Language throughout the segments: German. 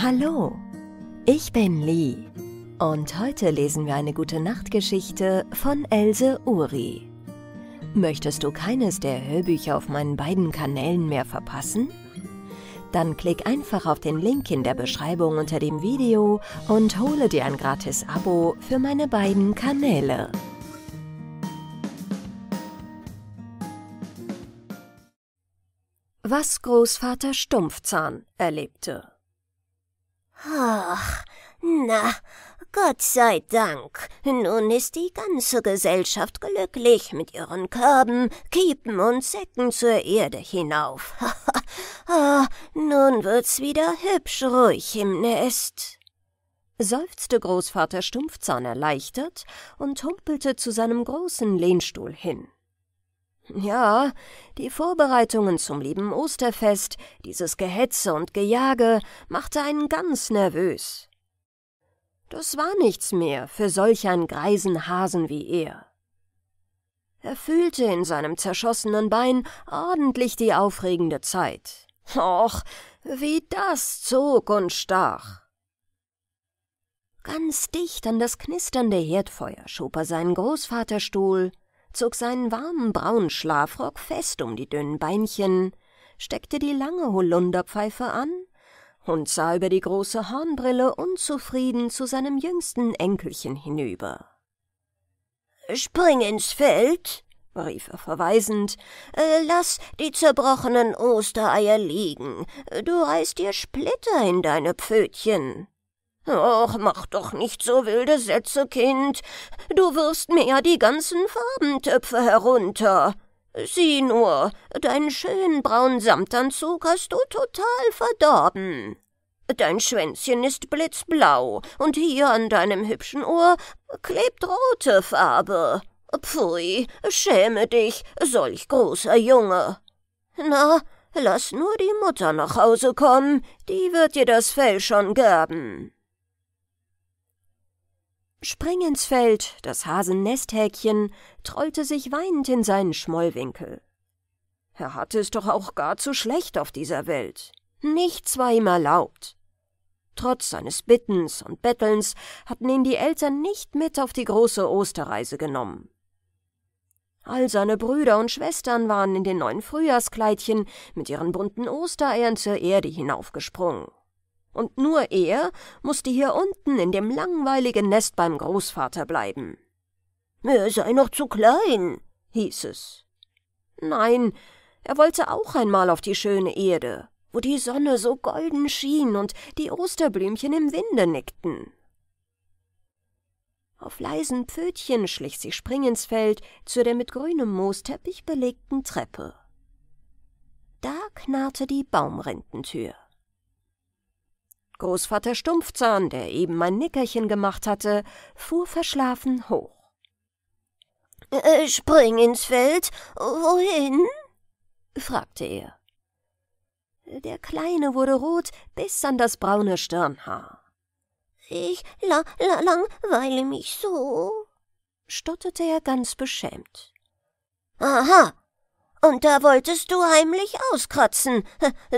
Hallo, ich bin Lee und heute lesen wir eine gute Nachtgeschichte von Else Uri. Möchtest du keines der Hörbücher auf meinen beiden Kanälen mehr verpassen? Dann klick einfach auf den Link in der Beschreibung unter dem Video und hole dir ein gratis Abo für meine beiden Kanäle. Was Großvater Stumpfzahn erlebte Ach, na, Gott sei Dank, nun ist die ganze Gesellschaft glücklich mit ihren Körben, Kiepen und Säcken zur Erde hinauf. ah, nun wird's wieder hübsch ruhig im Nest. Seufzte Großvater Stumpfzahn erleichtert und humpelte zu seinem großen Lehnstuhl hin. Ja, die Vorbereitungen zum lieben Osterfest, dieses Gehetze und Gejage, machte einen ganz nervös. Das war nichts mehr für solch einen greisen Hasen wie er. Er fühlte in seinem zerschossenen Bein ordentlich die aufregende Zeit. Och, wie das zog und stach! Ganz dicht an das knisternde Herdfeuer schob er seinen Großvaterstuhl, zog seinen warmen braunen Schlafrock fest um die dünnen Beinchen, steckte die lange Holunderpfeife an und sah über die große Hornbrille unzufrieden zu seinem jüngsten Enkelchen hinüber. »Spring ins Feld!« rief er verweisend. Äh, »Lass die zerbrochenen Ostereier liegen. Du reißt dir Splitter in deine Pfötchen.« Och, mach doch nicht so wilde Sätze, Kind. Du wirfst mir ja die ganzen Farbentöpfe herunter. Sieh nur, deinen schönen braunen Samtanzug hast du total verdorben. Dein Schwänzchen ist blitzblau, und hier an deinem hübschen Ohr klebt rote Farbe. Pfui, schäme dich, solch großer Junge. Na, lass nur die Mutter nach Hause kommen, die wird dir das Fell schon gerben. Spring ins Feld, das Hasennesthäkchen, trollte sich weinend in seinen Schmollwinkel. Er hatte es doch auch gar zu schlecht auf dieser Welt. Nichts war ihm erlaubt. Trotz seines Bittens und Bettelns hatten ihn die Eltern nicht mit auf die große Osterreise genommen. All seine Brüder und Schwestern waren in den neuen Frühjahrskleidchen mit ihren bunten Ostereiern zur Erde hinaufgesprungen. Und nur er musste hier unten in dem langweiligen Nest beim Großvater bleiben. Er sei noch zu klein, hieß es. Nein, er wollte auch einmal auf die schöne Erde, wo die Sonne so golden schien und die Osterblümchen im Winde nickten. Auf leisen Pfötchen schlich sie spring ins Feld zu der mit grünem Moosteppich belegten Treppe. Da knarrte die Baumrindentür. Großvater Stumpfzahn, der eben mein Nickerchen gemacht hatte, fuhr verschlafen hoch. Äh, spring ins Feld. Wohin? fragte er. Der Kleine wurde rot bis an das braune Stirnhaar. Ich la la langweile mich so, stotterte er ganz beschämt. Aha, und da wolltest du heimlich auskratzen.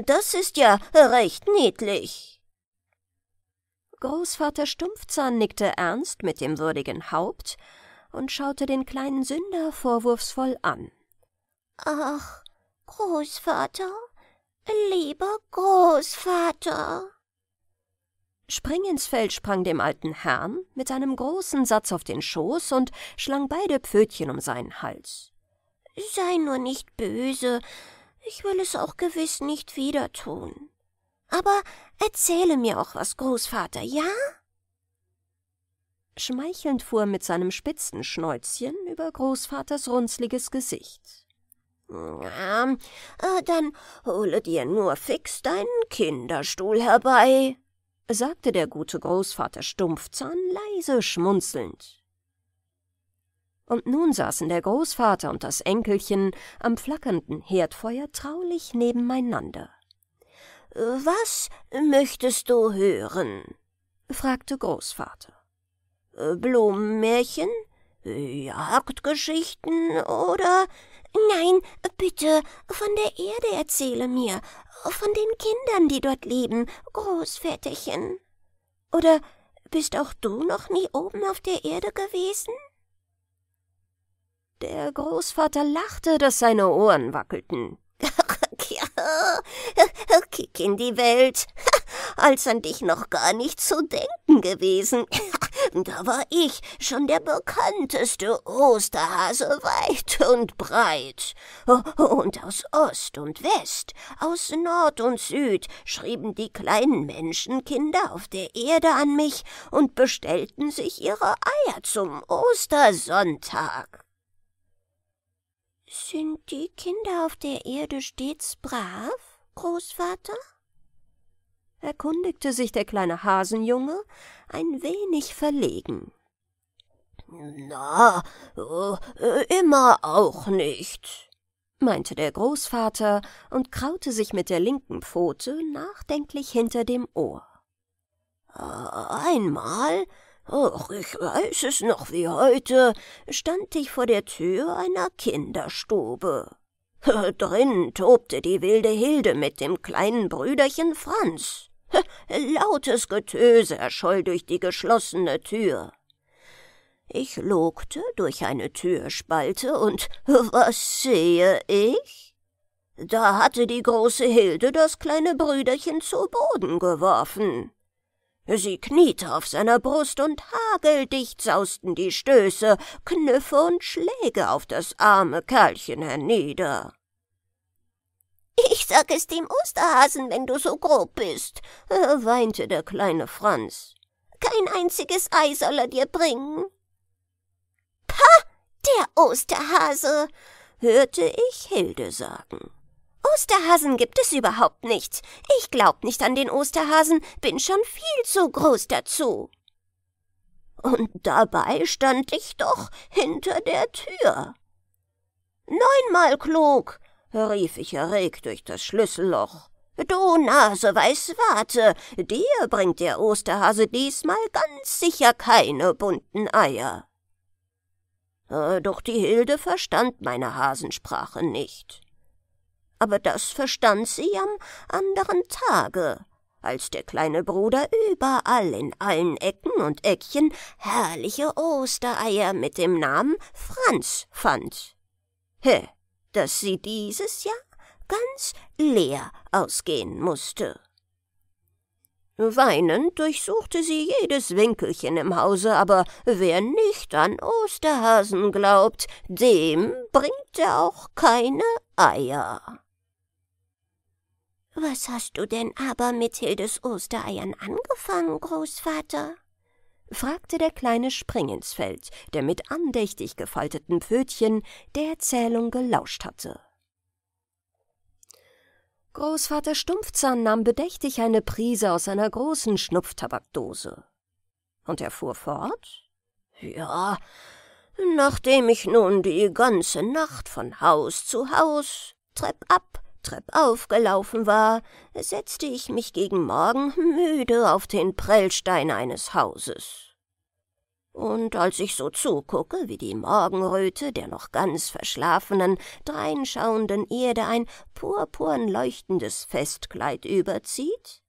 Das ist ja recht niedlich. Großvater Stumpfzahn nickte ernst mit dem würdigen Haupt und schaute den kleinen Sünder vorwurfsvoll an. Ach, Großvater, lieber Großvater. Springinsfeld sprang dem alten Herrn mit einem großen Satz auf den Schoß und schlang beide Pfötchen um seinen Hals. Sei nur nicht böse, ich will es auch gewiss nicht wieder tun. Aber erzähle mir auch was, Großvater, ja? Schmeichelnd fuhr mit seinem spitzen Schnäuzchen über Großvaters runzliges Gesicht. Ja, äh, dann hole dir nur fix deinen Kinderstuhl herbei, sagte der gute Großvater Stumpfzahn leise schmunzelnd. Und nun saßen der Großvater und das Enkelchen am flackernden Herdfeuer traulich nebeneinander. Was möchtest du hören? fragte Großvater. Äh, Blumenmärchen? Jagdgeschichten oder? Nein, bitte, von der Erde erzähle mir, von den Kindern, die dort leben, Großväterchen. Oder bist auch du noch nie oben auf der Erde gewesen? Der Großvater lachte, dass seine Ohren wackelten. Kick in die Welt, als an dich noch gar nicht zu denken gewesen. Da war ich schon der bekannteste Osterhase weit und breit. Und aus Ost und West, aus Nord und Süd schrieben die kleinen Menschenkinder auf der Erde an mich und bestellten sich ihre Eier zum Ostersonntag. Sind die Kinder auf der Erde stets brav, Großvater? erkundigte sich der kleine Hasenjunge, ein wenig verlegen. Na, äh, immer auch nicht, meinte der Großvater und kraute sich mit der linken Pfote nachdenklich hinter dem Ohr. Äh, einmal ach, ich weiß es noch wie heute, stand ich vor der Tür einer Kinderstube. Drin tobte die wilde Hilde mit dem kleinen Brüderchen Franz. Lautes Getöse erscholl durch die geschlossene Tür. Ich logte durch eine Türspalte und was sehe ich? Da hatte die große Hilde das kleine Brüderchen zu Boden geworfen. Sie kniete auf seiner Brust und hageldicht sausten die Stöße, Knüffe und Schläge auf das arme Kerlchen hernieder. Ich sag es dem Osterhasen, wenn du so grob bist, äh, weinte der kleine Franz. Kein einziges Ei soll er dir bringen. Pah, der Osterhase, hörte ich Hilde sagen. Osterhasen gibt es überhaupt nicht. Ich glaub nicht an den Osterhasen, bin schon viel zu groß dazu. Und dabei stand ich doch hinter der Tür. Neunmal klug, rief ich erregt durch das Schlüsselloch. Du Naseweiß, warte, dir bringt der Osterhase diesmal ganz sicher keine bunten Eier. Äh, doch die Hilde verstand meine Hasensprache nicht aber das verstand sie am anderen Tage, als der kleine Bruder überall in allen Ecken und Eckchen herrliche Ostereier mit dem Namen Franz fand. He, dass sie dieses Jahr ganz leer ausgehen mußte. Weinend durchsuchte sie jedes Winkelchen im Hause, aber wer nicht an Osterhasen glaubt, dem bringt er auch keine Eier. Was hast du denn aber mit Hildes Ostereiern angefangen, Großvater? fragte der kleine Springinsfeld, der mit andächtig gefalteten Pfötchen der Erzählung gelauscht hatte. Großvater Stumpfzahn nahm bedächtig eine Prise aus einer großen Schnupftabakdose. Und er fuhr fort. Ja, nachdem ich nun die ganze Nacht von Haus zu Haus, Trepp ab, Treppauf gelaufen war, setzte ich mich gegen Morgen müde auf den Prellstein eines Hauses. Und als ich so zugucke, wie die Morgenröte der noch ganz verschlafenen, dreinschauenden Erde ein purpurn leuchtendes Festkleid überzieht,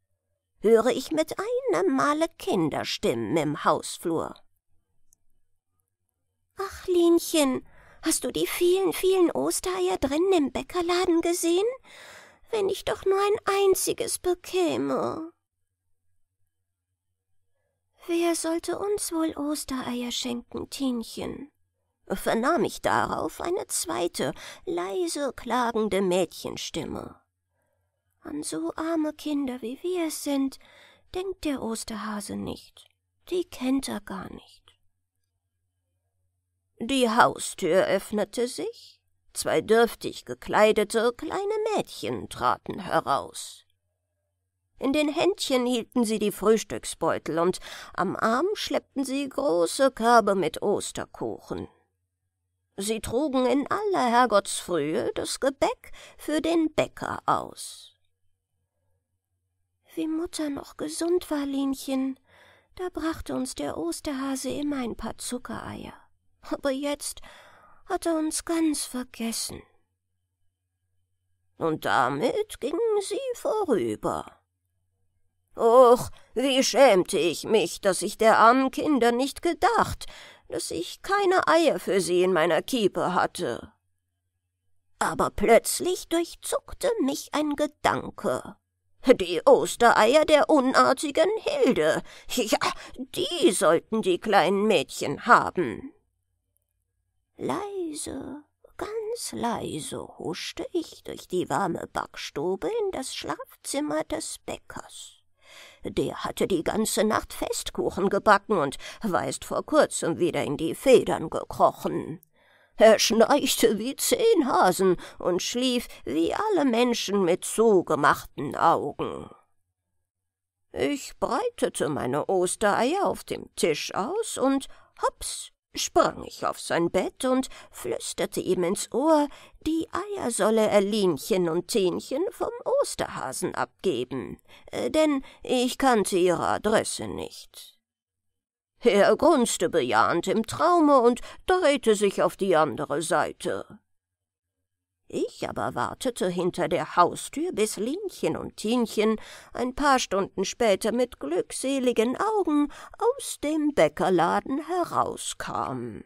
höre ich mit einem Male Kinderstimmen im Hausflur. Ach, Linchen, Hast du die vielen, vielen Ostereier drinnen im Bäckerladen gesehen? Wenn ich doch nur ein einziges bekäme. Wer sollte uns wohl Ostereier schenken, Tinchen? vernahm ich darauf eine zweite, leise klagende Mädchenstimme. An so arme Kinder wie wir es sind, denkt der Osterhase nicht, die kennt er gar nicht. Die Haustür öffnete sich, zwei dürftig gekleidete kleine Mädchen traten heraus. In den Händchen hielten sie die Frühstücksbeutel und am Arm schleppten sie große Körbe mit Osterkuchen. Sie trugen in aller Herrgottsfrühe das Gebäck für den Bäcker aus. Wie Mutter noch gesund war, Linchen, da brachte uns der Osterhase immer ein paar Zuckereier aber jetzt hat er uns ganz vergessen. Und damit gingen sie vorüber. Och, wie schämte ich mich, dass ich der armen Kinder nicht gedacht, dass ich keine Eier für sie in meiner Kiepe hatte. Aber plötzlich durchzuckte mich ein Gedanke. Die Ostereier der unartigen Hilde. Ja, die sollten die kleinen Mädchen haben. Leise, ganz leise huschte ich durch die warme Backstube in das Schlafzimmer des Bäckers. Der hatte die ganze Nacht Festkuchen gebacken und war erst vor kurzem wieder in die Federn gekrochen. Er schnarchte wie zehn Hasen und schlief wie alle Menschen mit zugemachten Augen. Ich breitete meine Ostereier auf dem Tisch aus und hops, sprang ich auf sein Bett und flüsterte ihm ins Ohr, die Eier solle Erlinchen und Tinchen vom Osterhasen abgeben, äh, denn ich kannte ihre Adresse nicht. Er grunzte bejahend im Traume und drehte sich auf die andere Seite. Ich aber wartete hinter der Haustür, bis Linchen und Tinchen ein paar Stunden später mit glückseligen Augen aus dem Bäckerladen herauskamen.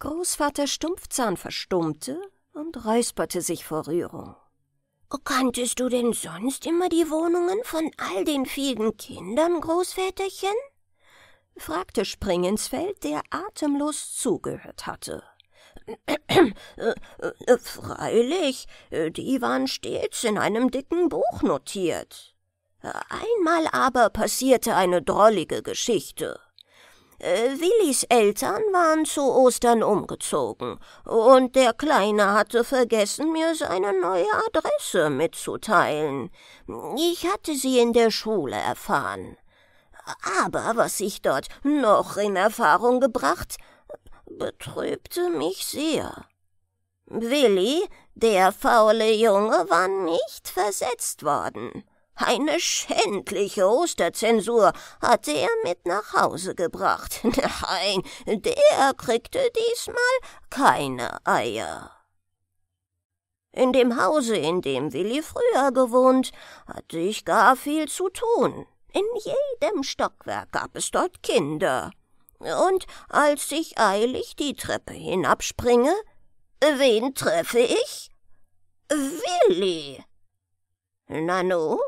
Großvater Stumpfzahn verstummte und räusperte sich vor Rührung. Kanntest du denn sonst immer die Wohnungen von all den vielen Kindern, Großväterchen? fragte Springensfeld, der atemlos zugehört hatte. Äh, äh, äh, freilich, die waren stets in einem dicken Buch notiert. Einmal aber passierte eine drollige Geschichte. Willis Eltern waren zu Ostern umgezogen, und der Kleine hatte vergessen, mir seine neue Adresse mitzuteilen. Ich hatte sie in der Schule erfahren. Aber was ich dort noch in Erfahrung gebracht, betrübte mich sehr. Willi, der faule Junge, war nicht versetzt worden. Eine schändliche Osterzensur hatte er mit nach Hause gebracht. Nein, der kriegte diesmal keine Eier. In dem Hause, in dem Willi früher gewohnt, hatte ich gar viel zu tun. In jedem Stockwerk gab es dort Kinder und als ich eilig die Treppe hinabspringe, wen treffe ich? Willi. Nano,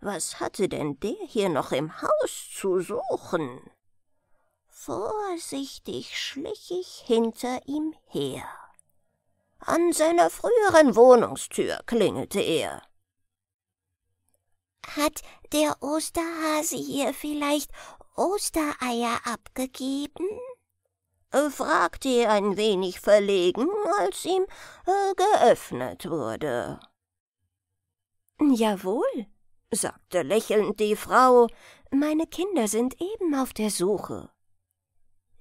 was hatte denn der hier noch im Haus zu suchen? Vorsichtig schlich ich hinter ihm her. An seiner früheren Wohnungstür klingelte er. Hat der Osterhase hier vielleicht Ostereier abgegeben? Äh, fragte er ein wenig verlegen, als ihm äh, geöffnet wurde. Jawohl, sagte lächelnd die Frau, meine Kinder sind eben auf der Suche.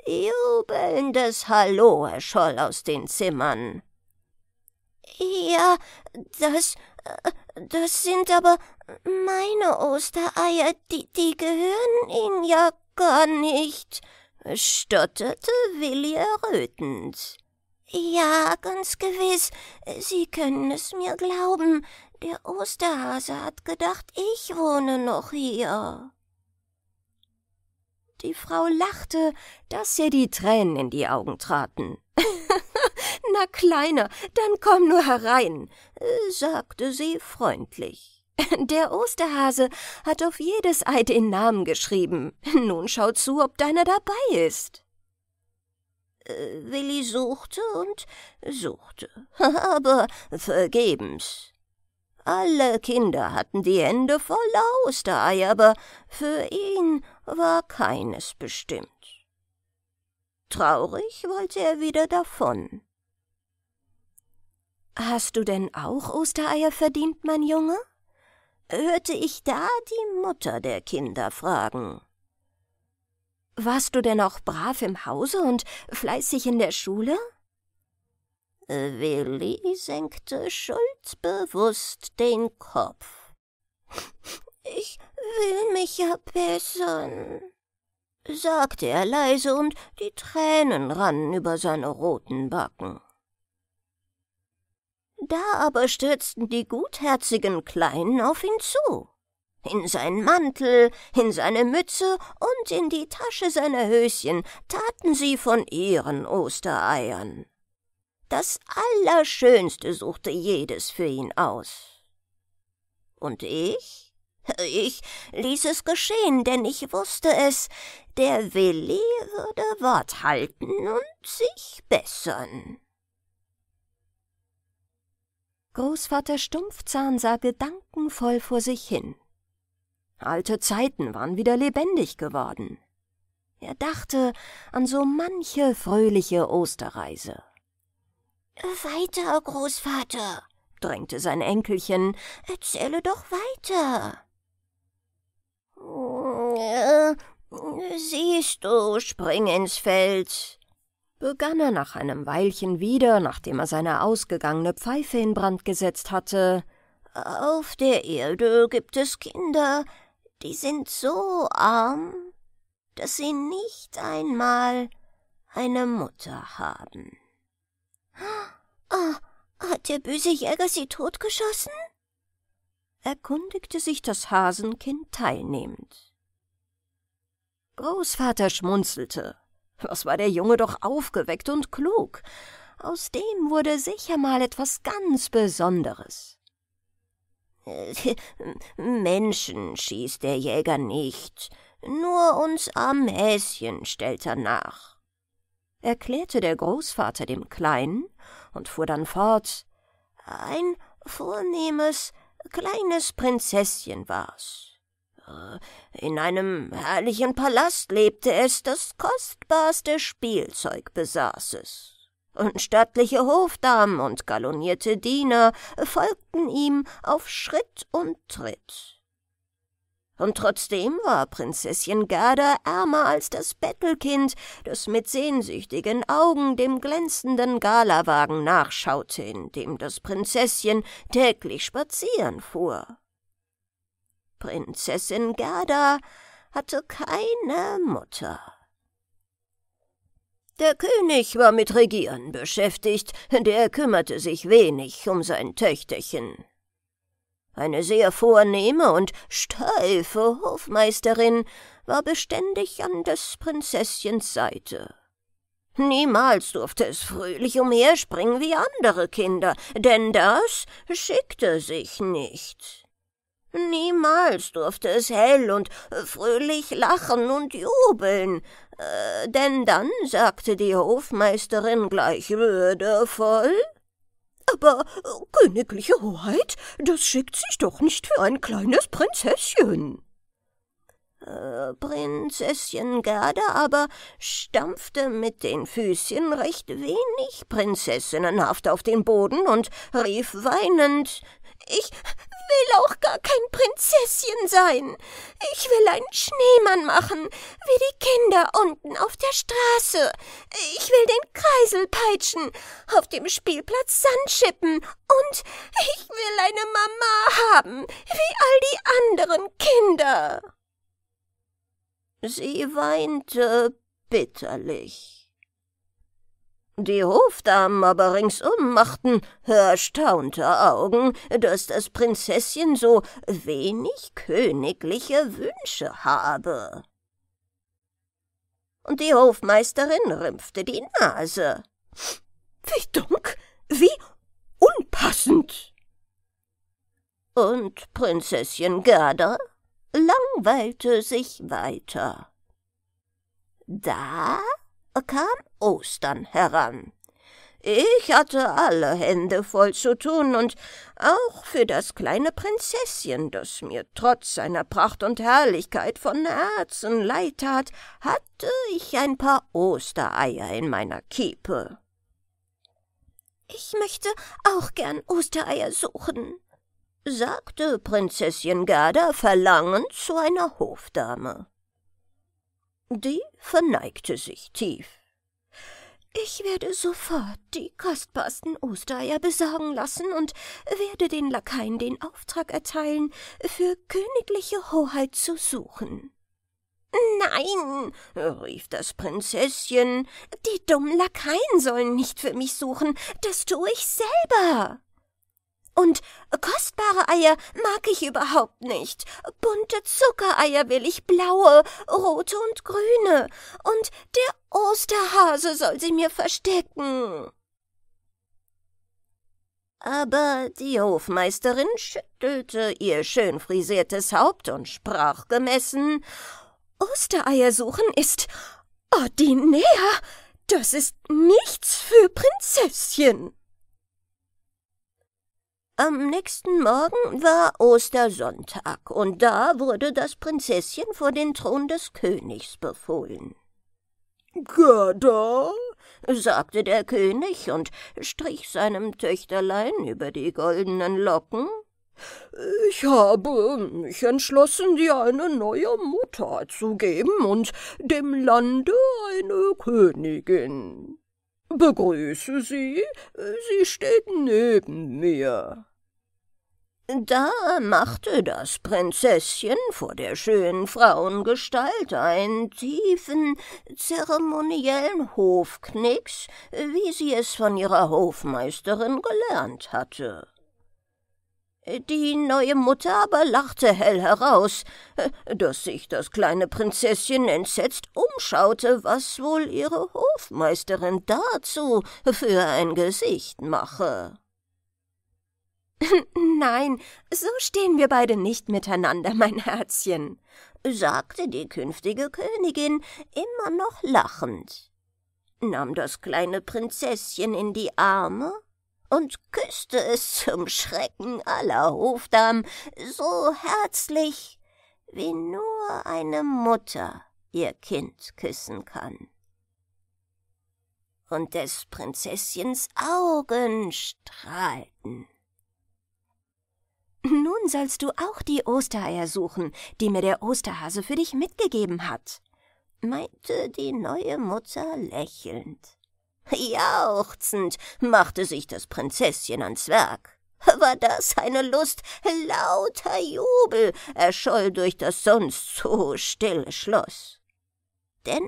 Jubelndes Hallo erscholl aus den Zimmern. Ja, das, das sind aber meine Ostereier, die, die gehören Ihnen ja gar nicht, stotterte Willi errötend. Ja, ganz gewiss, Sie können es mir glauben, der Osterhase hat gedacht, ich wohne noch hier. Die Frau lachte, dass ihr die Tränen in die Augen traten. Na, Kleiner, dann komm nur herein, sagte sie freundlich. Der Osterhase hat auf jedes Ei den Namen geschrieben. Nun schau zu, ob deiner dabei ist. Äh, Willi suchte und suchte, aber vergebens. Alle Kinder hatten die Hände voll Osterei, aber für ihn war keines bestimmt. Traurig wollte er wieder davon. Hast du denn auch Ostereier verdient, mein Junge? hörte ich da die Mutter der Kinder fragen. Warst du denn auch brav im Hause und fleißig in der Schule? Willi senkte schuldbewusst den Kopf. Ich will mich ja bessern, sagte er leise und die Tränen rannen über seine roten Backen. Da aber stürzten die gutherzigen Kleinen auf ihn zu, in seinen Mantel, in seine Mütze und in die Tasche seiner Höschen taten sie von ihren Ostereiern. Das Allerschönste suchte jedes für ihn aus. Und ich? Ich ließ es geschehen, denn ich wusste es, der Willi würde Wort halten und sich bessern. Großvater Stumpfzahn sah gedankenvoll vor sich hin. Alte Zeiten waren wieder lebendig geworden. Er dachte an so manche fröhliche Osterreise. Weiter, Großvater, drängte sein Enkelchen. Erzähle doch weiter. Äh, siehst du, spring ins Feld, begann er nach einem Weilchen wieder, nachdem er seine ausgegangene Pfeife in Brand gesetzt hatte. Auf der Erde gibt es Kinder, die sind so arm, dass sie nicht einmal eine Mutter haben. Ah, hat der böse Jäger sie totgeschossen? erkundigte sich das Hasenkind teilnehmend. Großvater schmunzelte. Was war der Junge doch aufgeweckt und klug? Aus dem wurde sicher mal etwas ganz Besonderes. Menschen schießt der Jäger nicht, nur uns am Häschen stellt er nach erklärte der Großvater dem Kleinen und fuhr dann fort Ein vornehmes, kleines Prinzesschen war's. Äh, in einem herrlichen Palast lebte es, das kostbarste Spielzeug besaß es. Und stattliche Hofdamen und galonierte Diener folgten ihm auf Schritt und Tritt und trotzdem war Prinzessin Gerda ärmer als das Bettelkind, das mit sehnsüchtigen Augen dem glänzenden Galawagen nachschaute, in dem das Prinzesschen täglich spazieren fuhr. Prinzessin Gerda hatte keine Mutter. Der König war mit Regieren beschäftigt, der kümmerte sich wenig um sein Töchterchen. Eine sehr vornehme und steife Hofmeisterin war beständig an des Prinzesschens Seite. Niemals durfte es fröhlich umherspringen wie andere Kinder, denn das schickte sich nicht. Niemals durfte es hell und fröhlich lachen und jubeln, äh, denn dann sagte die Hofmeisterin gleich würdevoll aber, königliche Hoheit, das schickt sich doch nicht für ein kleines Prinzesschen. Äh, Prinzesschen Gerda aber stampfte mit den Füßchen recht wenig prinzessinnenhaft auf den Boden und rief weinend Ich, will auch gar kein Prinzesschen sein. Ich will einen Schneemann machen, wie die Kinder unten auf der Straße. Ich will den Kreisel peitschen, auf dem Spielplatz Sand schippen und ich will eine Mama haben, wie all die anderen Kinder. Sie weinte bitterlich. Die Hofdamen aber ringsum machten erstaunte Augen, dass das Prinzesschen so wenig königliche Wünsche habe. Und die Hofmeisterin rümpfte die Nase. Wie dunk, wie unpassend! Und Prinzesschen Gerda langweilte sich weiter. Da kam Ostern heran. Ich hatte alle Hände voll zu tun und auch für das kleine Prinzesschen, das mir trotz seiner Pracht und Herrlichkeit von Herzen leid tat, hatte ich ein paar Ostereier in meiner Kiepe. Ich möchte auch gern Ostereier suchen, sagte Prinzessin Gerda verlangend zu einer Hofdame. Die verneigte sich tief. Ich werde sofort die kostbarsten Ostereier besorgen lassen und werde den Lakaien den Auftrag erteilen, für königliche Hoheit zu suchen. Nein, rief das Prinzesschen, die dummen Lakaien sollen nicht für mich suchen, das tue ich selber. Und kostbare Eier mag ich überhaupt nicht. Bunte Zuckereier will ich blaue, rote und grüne. Und der Osterhase soll sie mir verstecken. Aber die Hofmeisterin schüttelte ihr schön frisiertes Haupt und sprach gemessen Ostereier suchen ist ordinär. Das ist nichts für Prinzesschen. Am nächsten Morgen war Ostersonntag, und da wurde das Prinzesschen vor den Thron des Königs befohlen. Gerda, sagte der König und strich seinem Töchterlein über die goldenen Locken. Ich habe mich entschlossen, dir eine neue Mutter zu geben und dem Lande eine Königin. Begrüße sie, sie steht neben mir. Da machte das Prinzesschen vor der schönen Frauengestalt einen tiefen, zeremoniellen Hofknicks, wie sie es von ihrer Hofmeisterin gelernt hatte. Die neue Mutter aber lachte hell heraus, dass sich das kleine Prinzesschen entsetzt umschaute, was wohl ihre Hofmeisterin dazu für ein Gesicht mache. Nein, so stehen wir beide nicht miteinander, mein Herzchen, sagte die künftige Königin immer noch lachend, nahm das kleine Prinzesschen in die Arme und küßte es zum Schrecken aller Hofdamen so herzlich, wie nur eine Mutter ihr Kind küssen kann. Und des Prinzesschens Augen strahlten. Nun sollst du auch die Ostereier suchen, die mir der Osterhase für dich mitgegeben hat, meinte die neue Mutter lächelnd. Jauchzend machte sich das Prinzesschen ans Werk. War das eine Lust? Lauter Jubel erscholl durch das sonst so stille Schloss. Denn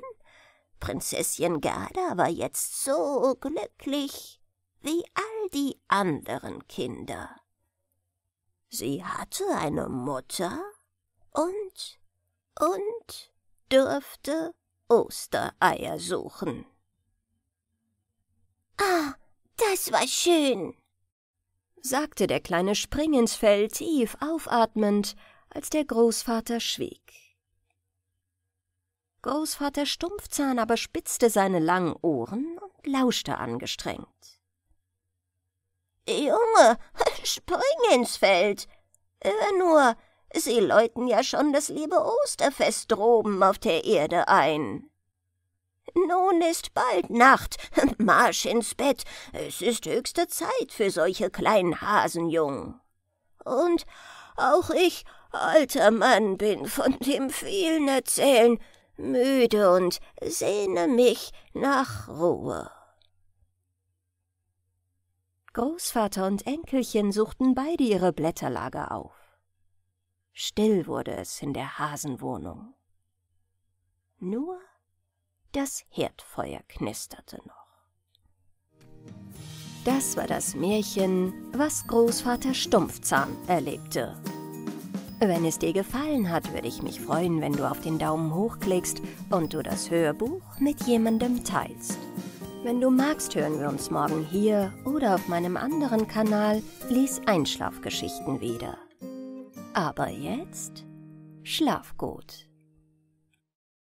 Prinzesschen Gerda war jetzt so glücklich wie all die anderen Kinder. Sie hatte eine Mutter und und durfte Ostereier suchen. Ah, das war schön, sagte der kleine Springensfell tief aufatmend, als der Großvater schwieg. Großvater Stumpfzahn aber spitzte seine langen Ohren und lauschte angestrengt. Junge, spring ins Feld. Hör nur, sie läuten ja schon das liebe Osterfest droben auf der Erde ein. Nun ist bald Nacht, marsch ins Bett, es ist höchste Zeit für solche kleinen Hasenjungen. Und auch ich, alter Mann, bin von dem vielen Erzählen müde und sehne mich nach Ruhe. Großvater und Enkelchen suchten beide ihre Blätterlager auf. Still wurde es in der Hasenwohnung. Nur das Herdfeuer knisterte noch. Das war das Märchen, was Großvater Stumpfzahn erlebte. Wenn es dir gefallen hat, würde ich mich freuen, wenn du auf den Daumen hoch klickst und du das Hörbuch mit jemandem teilst. Wenn du magst, hören wir uns morgen hier oder auf meinem anderen Kanal Lies Einschlafgeschichten wieder. Aber jetzt schlaf gut.